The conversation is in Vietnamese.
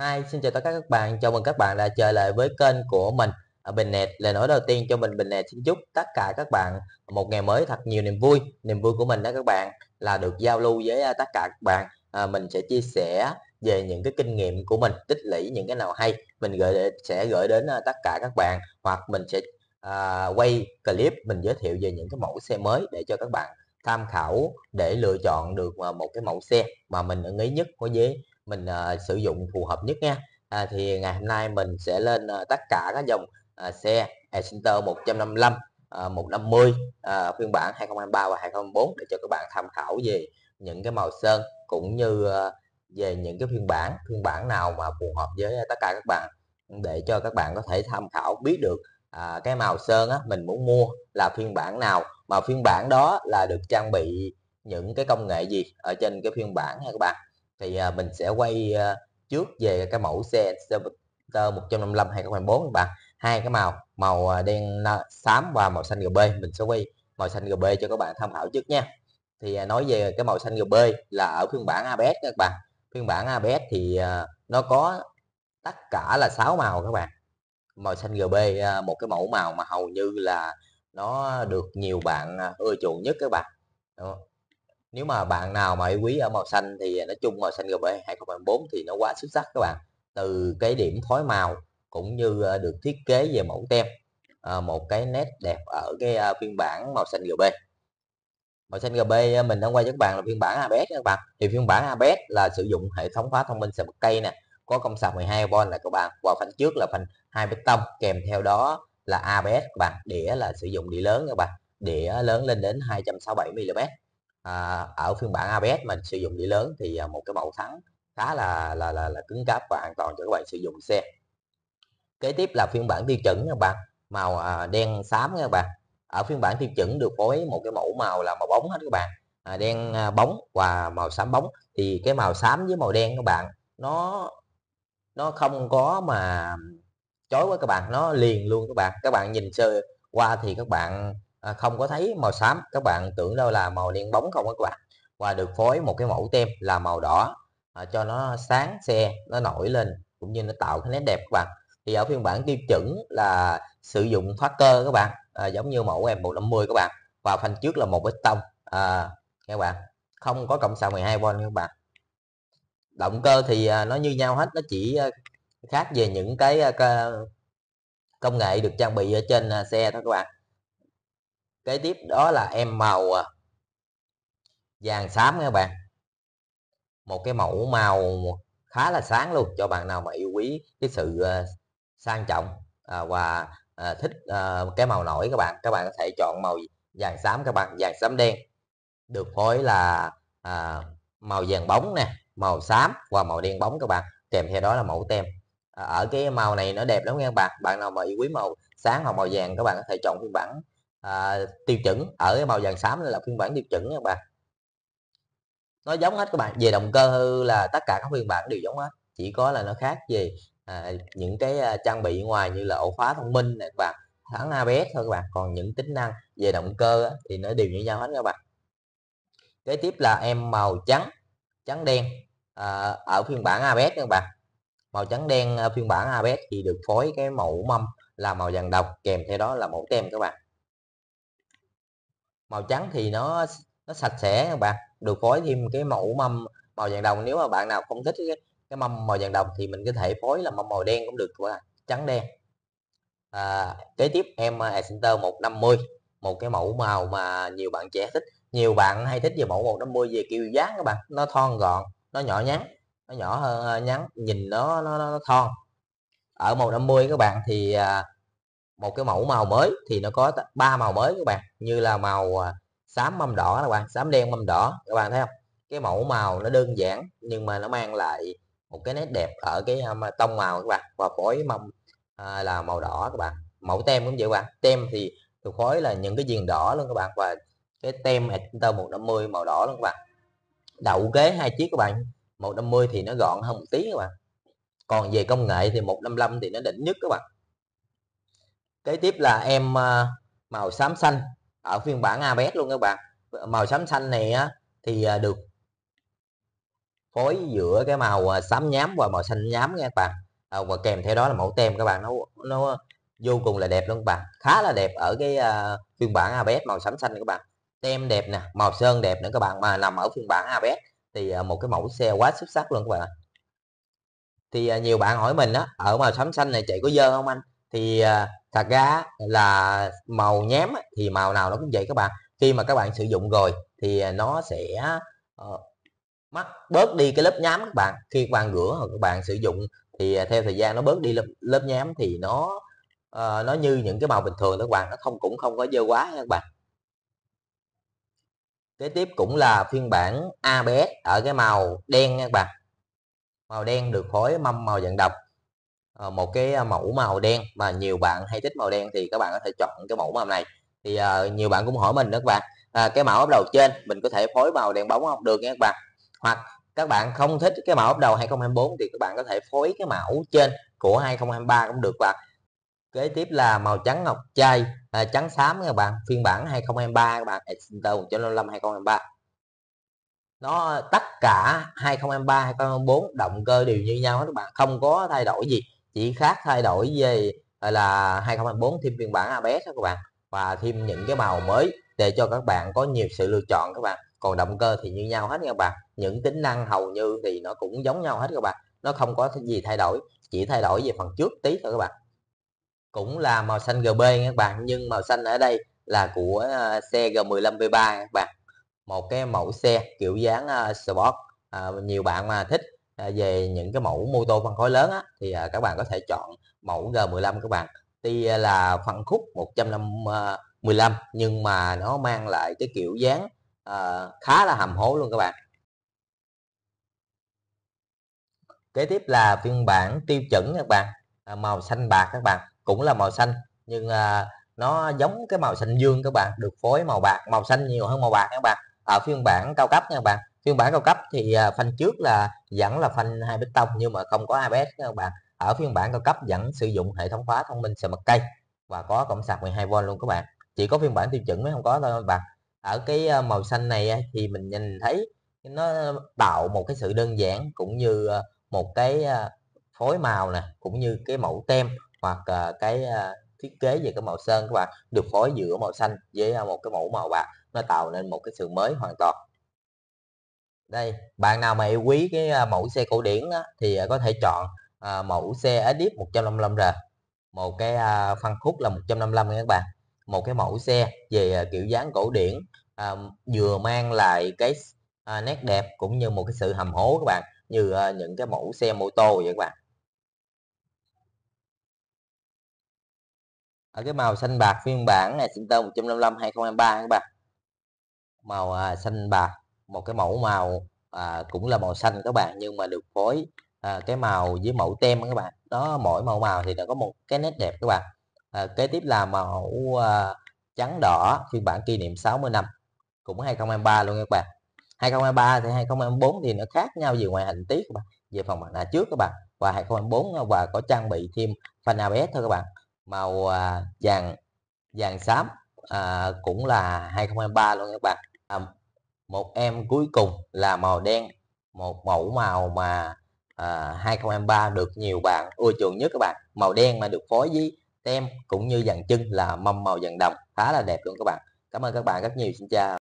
Hi, xin chào tất cả các bạn. Chào mừng các bạn đã trở lại với kênh của mình ở Bình Net. Lời nói đầu tiên cho mình Bình Net xin chúc tất cả các bạn một ngày mới thật nhiều niềm vui. Niềm vui của mình đó các bạn là được giao lưu với à, tất cả các bạn. À, mình sẽ chia sẻ về những cái kinh nghiệm của mình, tích lũy những cái nào hay mình gửi sẽ gửi đến à, tất cả các bạn hoặc mình sẽ à, quay clip mình giới thiệu về những cái mẫu xe mới để cho các bạn tham khảo để lựa chọn được à, một cái mẫu xe mà mình ưng ý nhất với mình à, sử dụng phù hợp nhất nha à, thì ngày hôm nay mình sẽ lên à, tất cả các dòng à, xe Center 155 à, 150 à, phiên bản 2023 và 2024 để cho các bạn tham khảo về những cái màu sơn cũng như à, về những cái phiên bản phiên bản nào mà phù hợp với tất cả các bạn để cho các bạn có thể tham khảo biết được à, cái màu sơn á, mình muốn mua là phiên bản nào mà phiên bản đó là được trang bị những cái công nghệ gì ở trên cái phiên bản nha các bạn thì à, mình sẽ quay à, trước về cái mẫu xe Jupiter 155 2024 các bạn hai cái màu màu à, đen xám và màu xanh GB mình sẽ quay màu xanh GB cho các bạn tham khảo trước nha thì à, nói về cái màu xanh GB là ở phiên bản ABS các bạn phiên bản ABS thì à, nó có tất cả là 6 màu các bạn màu xanh GB à, một cái mẫu màu mà hầu như là nó được nhiều bạn à, ưa chuộng nhất các bạn nếu mà bạn nào mà yêu quý ở màu xanh thì à, nói chung màu xanh GB 2024 thì nó quá xuất sắc các bạn từ cái điểm phối màu cũng như à, được thiết kế về mẫu tem à, một cái nét đẹp ở cái phiên bản màu xanh GB màu xanh GB mình đang quay cho các bạn là phiên bản ABS các bạn thì phiên bản ABS là sử dụng hệ thống khóa thông minh sợi bật cây nè có công sạc 12V là các bạn và phanh trước là phanh hai bê tông kèm theo đó là ABS các bạn đĩa là sử dụng đĩa lớn các bạn đĩa lớn lên đến 267 mm à, ở phiên bản ABS mình sử dụng đĩa lớn thì à, một cái màu thắng khá là là là, là cứng cáp và an toàn cho các bạn sử dụng xe kế tiếp là phiên bản tiêu chuẩn các bạn màu à, đen xám các bạn ở phiên bản tiêu chuẩn được phối một cái mẫu màu là màu bóng hết các bạn à, đen à, bóng và màu xám bóng thì cái màu xám với màu đen các bạn nó nó không có mà chói quá các bạn nó liền luôn các bạn các bạn nhìn sơ qua thì các bạn à, không có thấy màu xám các bạn tưởng đâu là màu đen bóng không các bạn và được phối một cái mẫu tem là màu đỏ à, cho nó sáng xe nó nổi lên cũng như nó tạo cái nét đẹp các bạn thì ở phiên bản tiêu chuẩn là sử dụng phát cơ các bạn à, giống như mẫu em 150 các bạn và phanh trước là một bê tông à, các bạn không có cộng xạ 12V các bạn động cơ thì à, nó như nhau hết nó chỉ à, khác về những cái à, công nghệ được trang bị ở trên xe thôi các bạn kế tiếp đó là em màu à, vàng xám nha các bạn một cái mẫu màu khá là sáng luôn cho bạn nào mà yêu quý cái sự à, sang trọng à, và thích cái màu nổi các bạn các bạn có thể chọn màu vàng xám các bạn vàng xám đen được phối là màu vàng bóng nè màu xám và màu đen bóng các bạn kèm theo đó là mẫu tem ở cái màu này nó đẹp lắm nha các bạn bạn nào mà yêu quý màu sáng hoặc màu vàng các bạn có thể chọn phiên bản à, tiêu chuẩn ở cái màu vàng xám là phiên bản tiêu chuẩn các bạn nó giống hết các bạn về động cơ là tất cả các phiên bản đều giống hết chỉ có là nó khác về à, những cái à, trang bị ngoài như là ổ khóa thông minh này các bạn thắng ABS thôi các bạn còn những tính năng về động cơ á, thì nó đều như nhau hết các bạn kế tiếp là em màu trắng trắng đen à, ở phiên bản ABS các bạn màu trắng đen à, phiên bản ABS thì được phối cái mẫu mâm là màu vàng đồng kèm theo đó là mẫu tem các bạn màu trắng thì nó nó sạch sẽ các bạn được phối thêm cái mẫu mâm màu vàng đồng nếu mà bạn nào không thích cái, cái mâm màu vàng đồng thì mình có thể phối là mâm màu đen cũng được các bạn à, trắng đen à, kế tiếp em Accenter à, 150 một cái mẫu màu mà nhiều bạn trẻ thích nhiều bạn hay thích về mẫu 150 về kiểu dáng các bạn nó thon gọn nó nhỏ nhắn nó nhỏ hơn à, nhắn nhìn nó nó, nó, nó thon ở 150 các bạn thì à, một cái mẫu màu mới thì nó có ba màu mới các bạn như là màu à, xám mâm đỏ các bạn xám đen mâm đỏ các bạn thấy không cái mẫu màu nó đơn giản nhưng mà nó mang lại một cái nét đẹp ở cái um, tông màu các bạn và phối mâm à, là màu đỏ các bạn mẫu tem cũng vậy các bạn tem thì thuộc khối là những cái viền đỏ luôn các bạn và cái tem Adventure 150 màu đỏ luôn các bạn đậu ghế hai chiếc các bạn 150 thì nó gọn hơn một tí các bạn còn về công nghệ thì 155 thì nó đỉnh nhất các bạn kế tiếp là em ờ, màu xám xanh ở phiên bản ABS luôn các bạn màu xám xanh này á, thì ờ, được phối giữa cái màu ờ, xám nhám và màu xanh nhám nha các bạn à, và kèm theo đó là mẫu tem các bạn nó nó vô cùng là đẹp luôn các bạn khá là đẹp ở cái uh, phiên bản ABS màu xám xanh các bạn tem đẹp nè màu sơn đẹp nữa các bạn mà nằm ở phiên bản ABS thì uh, một cái mẫu xe quá xuất sắc luôn các bạn thì uh, nhiều bạn hỏi mình á ở màu xám xanh này chạy có dơ không anh thì thật à, ra là màu nhám thì màu nào nó cũng vậy các bạn khi mà các bạn sử dụng rồi thì à, nó sẽ ờ, mất bớt đi cái lớp nhám các bạn khi các bạn rửa hoặc các bạn sử dụng thì à, theo thời gian nó bớt đi lớp, lớp nhám thì nó uh, nó như những cái màu bình thường đó các bạn nó không cũng không có dơ quá các bạn kế tiếp cũng là phiên bản ABS ở cái màu đen các bạn màu đen được phối mâm màu dạng độc Ờ, một cái à, mẫu màu đen mà nhiều bạn hay thích màu đen thì các bạn có thể chọn cái mẫu màu này thì uh, nhiều bạn cũng hỏi mình đó các bạn à, cái mẫu ốp đầu trên mình có thể phối màu đen bóng không được nha các bạn hoặc các bạn không thích cái mẫu ốp đầu 2024 thì các bạn có thể phối cái mẫu trên của 2023 cũng được và kế tiếp là màu trắng ngọc trai à, trắng xám các bạn phiên bản 2023 các bạn Excenter 155 2023 nó à, tất cả 2023 2024 động cơ đều như nhau các bạn không có thay đổi gì chỉ khác thay đổi về là 2024 thêm phiên bản ABS đó các bạn và thêm những cái màu mới để cho các bạn có nhiều sự lựa chọn các bạn còn động cơ thì như nhau hết các bạn những tính năng hầu như thì nó cũng giống nhau hết các bạn nó không có gì thay đổi chỉ thay đổi về phần trước tí thôi các bạn cũng là màu xanh GB các bạn nhưng màu xanh ở đây là của ờ, xe G15 V3 các bạn một cái mẫu xe kiểu dáng uh, sport uh, nhiều bạn mà thích À, về những cái mẫu mô tô phân khối lớn á, thì à, các bạn có thể chọn mẫu G15 các bạn tuy à, là phân khúc 115 nhưng mà nó mang lại cái kiểu dáng khá là hầm hố luôn các bạn kế tiếp là phiên bản tiêu chuẩn các bạn màu xanh bạc các bạn cũng là màu xanh nhưng à, nó giống cái màu xanh dương các bạn được phối màu bạc màu xanh nhiều hơn màu bạc các bạn ở phiên bản cao cấp nha các bạn phiên bản cao cấp thì à, phanh trước là vẫn là phanh hai bích tông nhưng mà không có ABS các bạn ở phiên bản cao cấp vẫn sử dụng hệ thống khóa thông minh sợi mật cây và có cổng sạc 12V luôn các bạn chỉ có phiên bản tiêu chuẩn mới không có thôi các bạn ở cái à, màu xanh này thì mình nhìn thấy nó tạo một cái sự đơn giản cũng như à, một cái phối màu nè cũng như cái mẫu tem hoặc cái thiết kế về cái màu sơn các bạn được phối giữa màu xanh với một cái mẫu màu bạc nó tạo nên một cái sự mới hoàn toàn đây bạn nào mà yêu quý cái à, mẫu xe cổ điển đó, thì à, có thể chọn à, mẫu xe Edip 155R một cái à, phân khúc là 155 nha các bạn một cái mẫu xe về à, kiểu dáng cổ điển à, vừa mang lại cái à, nét đẹp cũng như một cái sự hầm hố các bạn như à, những cái mẫu xe mô tô vậy các bạn ở cái màu xanh bạc phiên bản này Center 155 2023 các bạn màu à, xanh bạc một cái mẫu màu à, cũng là màu xanh các bạn nhưng mà được phối à, cái màu với mẫu tem các bạn đó mỗi màu màu thì nó có một cái nét đẹp các bạn à, kế tiếp là màu à, trắng đỏ phiên bản kỷ niệm 60 năm cũng 2023 luôn các bạn 2023 thì 2024 thì nó khác nhau về ngoại hình tiết các bạn về phần mặt nạ trước các bạn và 2024 và có trang bị thêm fan ABS thôi các bạn màu à, vàng vàng xám à, cũng là 2023 luôn các bạn à, một em cuối cùng là màu đen một mẫu màu mà à, 2023 được nhiều bạn ưa chuộng nhất các bạn màu đen mà được phối với tem cũng như dàn chân là mâm màu dàn đồng khá là đẹp luôn các bạn cảm ơn các bạn rất nhiều xin chào